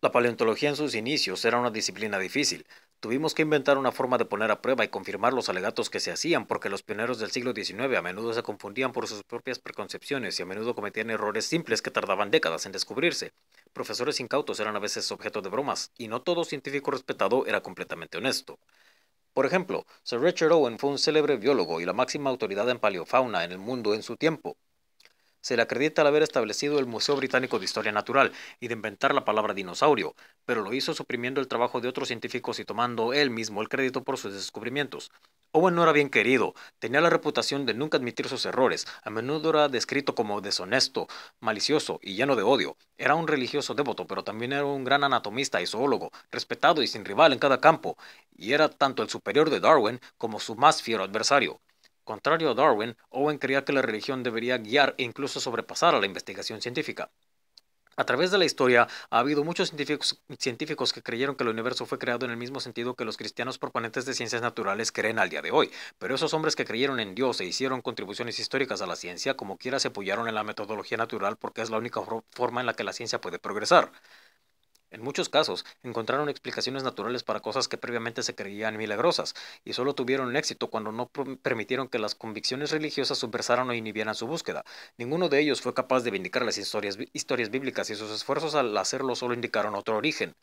La paleontología en sus inicios era una disciplina difícil. Tuvimos que inventar una forma de poner a prueba y confirmar los alegatos que se hacían porque los pioneros del siglo XIX a menudo se confundían por sus propias preconcepciones y a menudo cometían errores simples que tardaban décadas en descubrirse. Profesores incautos eran a veces objeto de bromas y no todo científico respetado era completamente honesto. Por ejemplo, Sir Richard Owen fue un célebre biólogo y la máxima autoridad en paleofauna en el mundo en su tiempo se le acredita al haber establecido el Museo Británico de Historia Natural y de inventar la palabra dinosaurio, pero lo hizo suprimiendo el trabajo de otros científicos y tomando él mismo el crédito por sus descubrimientos. Owen no era bien querido, tenía la reputación de nunca admitir sus errores, a menudo era descrito como deshonesto, malicioso y lleno de odio. Era un religioso devoto, pero también era un gran anatomista y zoólogo, respetado y sin rival en cada campo, y era tanto el superior de Darwin como su más fiero adversario. Contrario a Darwin, Owen creía que la religión debería guiar e incluso sobrepasar a la investigación científica. A través de la historia ha habido muchos científicos, que creyeron que el universo fue creado en el mismo sentido que los cristianos proponentes de ciencias naturales creen al día de hoy, pero esos hombres que creyeron en Dios e hicieron contribuciones históricas a la ciencia como quiera se apoyaron en la metodología natural porque es la única forma en la que la ciencia puede progresar. En muchos casos, encontraron explicaciones naturales para cosas que previamente se creían milagrosas, y solo tuvieron éxito cuando no permitieron que las convicciones religiosas subversaran o inhibieran su búsqueda. Ninguno de ellos fue capaz de vindicar las historias, historias bíblicas, y sus esfuerzos al hacerlo solo indicaron otro origen.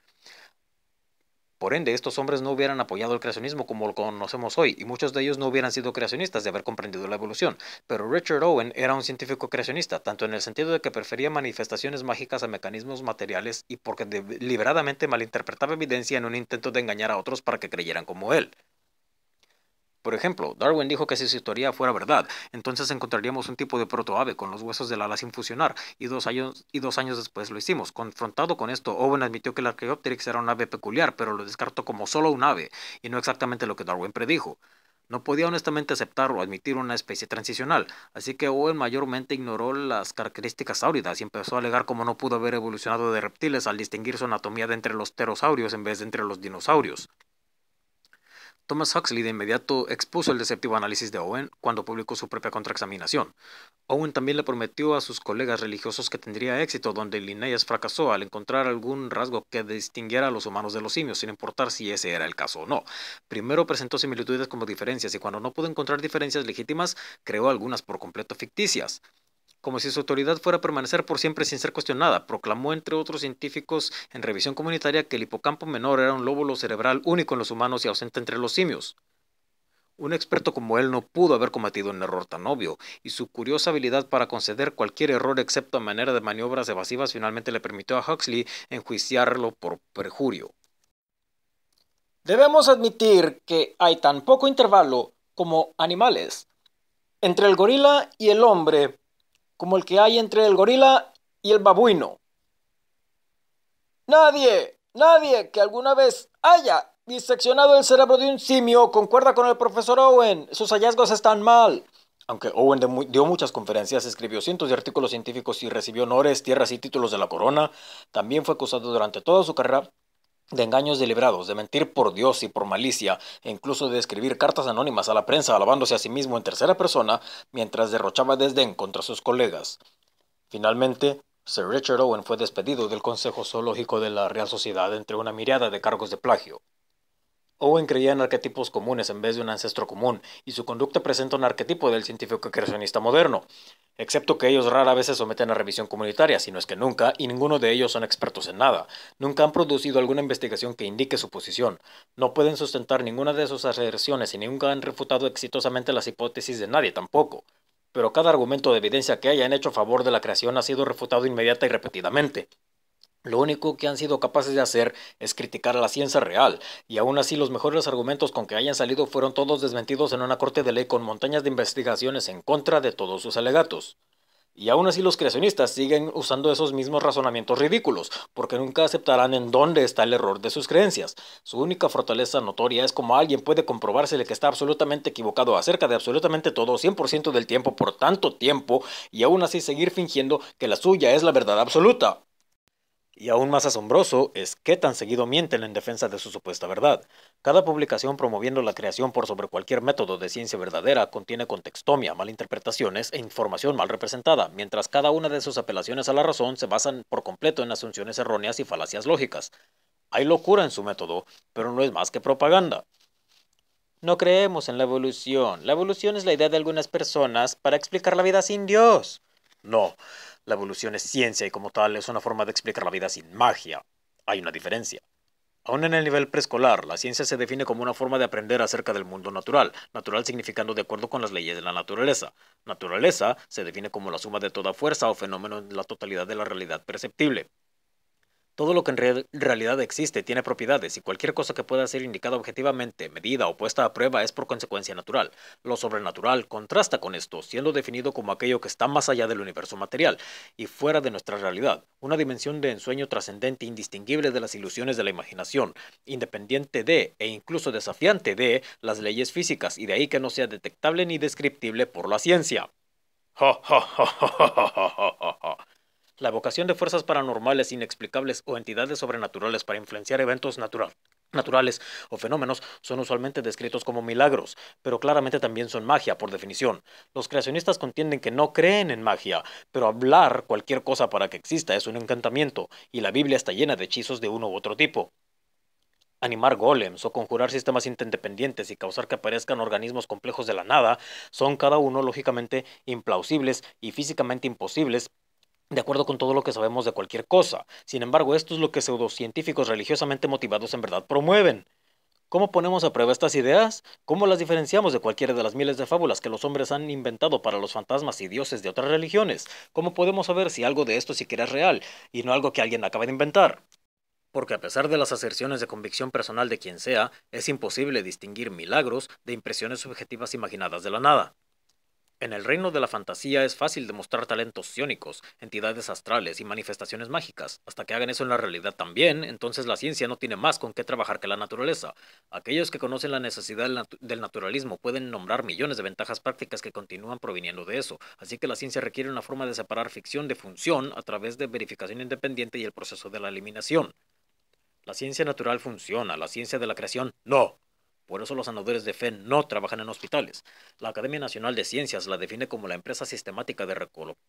Por ende, estos hombres no hubieran apoyado el creacionismo como lo conocemos hoy, y muchos de ellos no hubieran sido creacionistas de haber comprendido la evolución. Pero Richard Owen era un científico creacionista, tanto en el sentido de que prefería manifestaciones mágicas a mecanismos materiales y porque deliberadamente malinterpretaba evidencia en un intento de engañar a otros para que creyeran como él. Por ejemplo, Darwin dijo que si su historia fuera verdad, entonces encontraríamos un tipo de protoave con los huesos del ala sin fusionar, y dos, años, y dos años después lo hicimos. Confrontado con esto, Owen admitió que el Archaeopteryx era un ave peculiar, pero lo descartó como solo un ave, y no exactamente lo que Darwin predijo. No podía honestamente aceptar o admitir una especie transicional, así que Owen mayormente ignoró las características áuridas y empezó a alegar cómo no pudo haber evolucionado de reptiles al distinguir su anatomía de entre los pterosaurios en vez de entre los dinosaurios. Thomas Huxley de inmediato expuso el deceptivo análisis de Owen cuando publicó su propia contraexaminación. Owen también le prometió a sus colegas religiosos que tendría éxito donde Linnaeus fracasó al encontrar algún rasgo que distinguiera a los humanos de los simios, sin importar si ese era el caso o no. Primero presentó similitudes como diferencias y cuando no pudo encontrar diferencias legítimas, creó algunas por completo ficticias como si su autoridad fuera a permanecer por siempre sin ser cuestionada. Proclamó, entre otros científicos en revisión comunitaria, que el hipocampo menor era un lóbulo cerebral único en los humanos y ausente entre los simios. Un experto como él no pudo haber cometido un error tan obvio, y su curiosa habilidad para conceder cualquier error excepto a manera de maniobras evasivas finalmente le permitió a Huxley enjuiciarlo por perjurio. Debemos admitir que hay tan poco intervalo como animales entre el gorila y el hombre como el que hay entre el gorila y el babuino. Nadie, nadie que alguna vez haya diseccionado el cerebro de un simio concuerda con el profesor Owen. Sus hallazgos están mal. Aunque Owen dio muchas conferencias, escribió cientos de artículos científicos y recibió honores, tierras y títulos de la corona, también fue acusado durante toda su carrera de engaños deliberados, de mentir por Dios y por malicia, e incluso de escribir cartas anónimas a la prensa alabándose a sí mismo en tercera persona mientras derrochaba desdén contra sus colegas. Finalmente, Sir Richard Owen fue despedido del Consejo Zoológico de la Real Sociedad entre una mirada de cargos de plagio. Owen creía en arquetipos comunes en vez de un ancestro común, y su conducta presenta un arquetipo del científico creacionista moderno, excepto que ellos rara vez se someten a revisión comunitaria, si no es que nunca, y ninguno de ellos son expertos en nada. Nunca han producido alguna investigación que indique su posición. No pueden sustentar ninguna de sus aserciones y nunca han refutado exitosamente las hipótesis de nadie tampoco. Pero cada argumento de evidencia que hayan hecho a favor de la creación ha sido refutado inmediata y repetidamente. Lo único que han sido capaces de hacer es criticar la ciencia real, y aún así los mejores argumentos con que hayan salido fueron todos desmentidos en una corte de ley con montañas de investigaciones en contra de todos sus alegatos. Y aún así los creacionistas siguen usando esos mismos razonamientos ridículos, porque nunca aceptarán en dónde está el error de sus creencias. Su única fortaleza notoria es como alguien puede comprobársele que está absolutamente equivocado acerca de absolutamente todo 100% del tiempo por tanto tiempo, y aún así seguir fingiendo que la suya es la verdad absoluta. Y aún más asombroso es qué tan seguido mienten en defensa de su supuesta verdad. Cada publicación promoviendo la creación por sobre cualquier método de ciencia verdadera contiene contextomia, malinterpretaciones e información mal representada, mientras cada una de sus apelaciones a la razón se basan por completo en asunciones erróneas y falacias lógicas. Hay locura en su método, pero no es más que propaganda. No creemos en la evolución. La evolución es la idea de algunas personas para explicar la vida sin Dios. No, la evolución es ciencia y como tal es una forma de explicar la vida sin magia. Hay una diferencia. Aún en el nivel preescolar, la ciencia se define como una forma de aprender acerca del mundo natural, natural significando de acuerdo con las leyes de la naturaleza. Naturaleza se define como la suma de toda fuerza o fenómeno en la totalidad de la realidad perceptible. Todo lo que en realidad existe tiene propiedades y cualquier cosa que pueda ser indicada objetivamente, medida o puesta a prueba es por consecuencia natural. Lo sobrenatural contrasta con esto, siendo definido como aquello que está más allá del universo material y fuera de nuestra realidad, una dimensión de ensueño trascendente e indistinguible de las ilusiones de la imaginación, independiente de e incluso desafiante de las leyes físicas y de ahí que no sea detectable ni descriptible por la ciencia la evocación de fuerzas paranormales inexplicables o entidades sobrenaturales para influenciar eventos naturales o fenómenos son usualmente descritos como milagros, pero claramente también son magia por definición. Los creacionistas contienden que no creen en magia, pero hablar cualquier cosa para que exista es un encantamiento, y la Biblia está llena de hechizos de uno u otro tipo. Animar golems o conjurar sistemas interdependientes y causar que aparezcan organismos complejos de la nada son cada uno lógicamente implausibles y físicamente imposibles de acuerdo con todo lo que sabemos de cualquier cosa. Sin embargo, esto es lo que pseudocientíficos religiosamente motivados en verdad promueven. ¿Cómo ponemos a prueba estas ideas? ¿Cómo las diferenciamos de cualquiera de las miles de fábulas que los hombres han inventado para los fantasmas y dioses de otras religiones? ¿Cómo podemos saber si algo de esto siquiera es real y no algo que alguien acaba de inventar? porque a pesar de las aserciones de convicción personal de quien sea, es imposible distinguir milagros de impresiones subjetivas imaginadas de la nada. En el reino de la fantasía es fácil demostrar talentos psiónicos, entidades astrales y manifestaciones mágicas. Hasta que hagan eso en la realidad también, entonces la ciencia no tiene más con qué trabajar que la naturaleza. Aquellos que conocen la necesidad del naturalismo pueden nombrar millones de ventajas prácticas que continúan proviniendo de eso. Así que la ciencia requiere una forma de separar ficción de función a través de verificación independiente y el proceso de la eliminación. La ciencia natural funciona, la ciencia de la creación no. Por eso los sanadores de fe no trabajan en hospitales. La Academia Nacional de Ciencias la define como la empresa sistemática de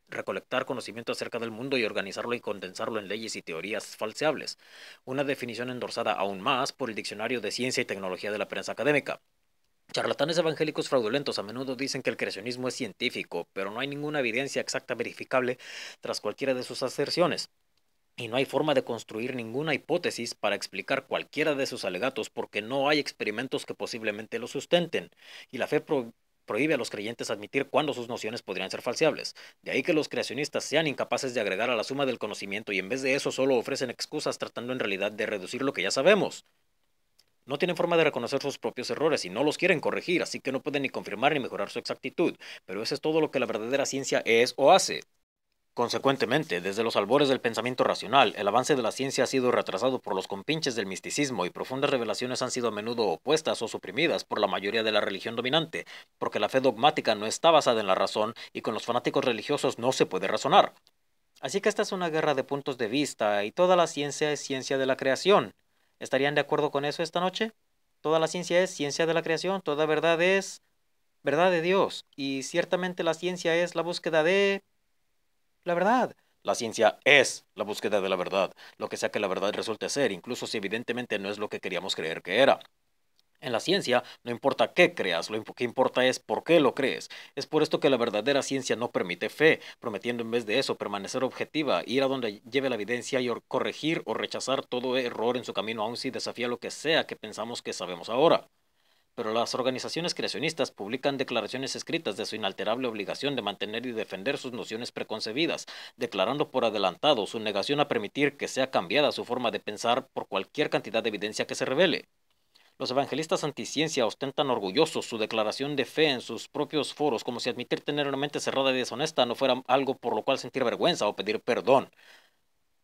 recolectar conocimiento acerca del mundo y organizarlo y condensarlo en leyes y teorías falseables, una definición endorsada aún más por el Diccionario de Ciencia y Tecnología de la Prensa Académica. Charlatanes evangélicos fraudulentos a menudo dicen que el creacionismo es científico, pero no hay ninguna evidencia exacta verificable tras cualquiera de sus aserciones y no hay forma de construir ninguna hipótesis para explicar cualquiera de sus alegatos porque no hay experimentos que posiblemente lo sustenten, y la fe prohíbe a los creyentes admitir cuándo sus nociones podrían ser falseables. De ahí que los creacionistas sean incapaces de agregar a la suma del conocimiento y en vez de eso solo ofrecen excusas tratando en realidad de reducir lo que ya sabemos. No tienen forma de reconocer sus propios errores y no los quieren corregir, así que no pueden ni confirmar ni mejorar su exactitud, pero eso es todo lo que la verdadera ciencia es o hace. Consecuentemente, desde los albores del pensamiento racional, el avance de la ciencia ha sido retrasado por los compinches del misticismo y profundas revelaciones han sido a menudo opuestas o suprimidas por la mayoría de la religión dominante, porque la fe dogmática no está basada en la razón y con los fanáticos religiosos no se puede razonar. Así que esta es una guerra de puntos de vista y toda la ciencia es ciencia de la creación. ¿Estarían de acuerdo con eso esta noche? Toda la ciencia es ciencia de la creación, toda verdad es verdad de Dios y ciertamente la ciencia es la búsqueda de la verdad. La ciencia es la búsqueda de la verdad, lo que sea que la verdad resulte ser, incluso si evidentemente no es lo que queríamos creer que era. En la ciencia no importa qué creas, lo que importa es por qué lo crees. Es por esto que la verdadera ciencia no permite fe, prometiendo en vez de eso permanecer objetiva, ir a donde lleve la evidencia y corregir o rechazar todo error en su camino aun si desafía lo que sea que pensamos que sabemos ahora pero las organizaciones creacionistas publican declaraciones escritas de su inalterable obligación de mantener y defender sus nociones preconcebidas, declarando por adelantado su negación a permitir que sea cambiada su forma de pensar por cualquier cantidad de evidencia que se revele. Los evangelistas anticiencia ostentan orgullosos su declaración de fe en sus propios foros como si admitir tener una mente cerrada y deshonesta no fuera algo por lo cual sentir vergüenza o pedir perdón.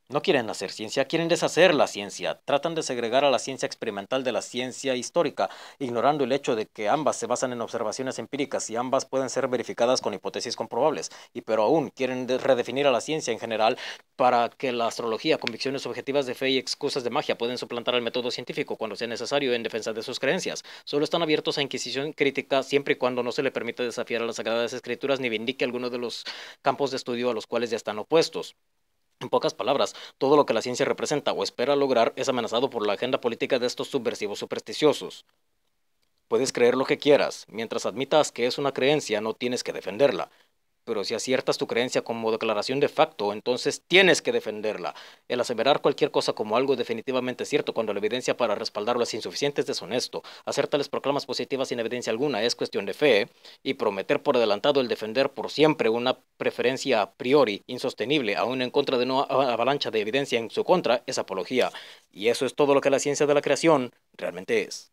No quieren hacer ciencia, quieren deshacer la ciencia. Tratan de segregar a la ciencia experimental de la ciencia histórica, ignorando el hecho de que ambas se basan en observaciones empíricas y ambas pueden ser verificadas con hipótesis comprobables. Y pero aún quieren redefinir a la ciencia en general para que la astrología, convicciones objetivas de fe y excusas de magia pueden suplantar al método científico cuando sea necesario en defensa de sus creencias. Solo están abiertos a inquisición crítica siempre y cuando no se le permita desafiar a las sagradas escrituras ni vindique alguno de los campos de estudio a los cuales ya están opuestos. En pocas palabras, todo lo que la ciencia representa o espera lograr es amenazado por la agenda política de estos subversivos supersticiosos. Puedes creer lo que quieras, mientras admitas que es una creencia no tienes que defenderla pero si aciertas tu creencia como declaración de facto, entonces tienes que defenderla. El aseverar cualquier cosa como algo definitivamente cierto cuando la evidencia para respaldarlo es insuficiente es deshonesto. Hacer tales proclamas positivas sin evidencia alguna es cuestión de fe y prometer por adelantado el defender por siempre una preferencia a priori insostenible, aún en contra de una avalancha de evidencia en su contra, es apología. Y eso es todo lo que la ciencia de la creación realmente es.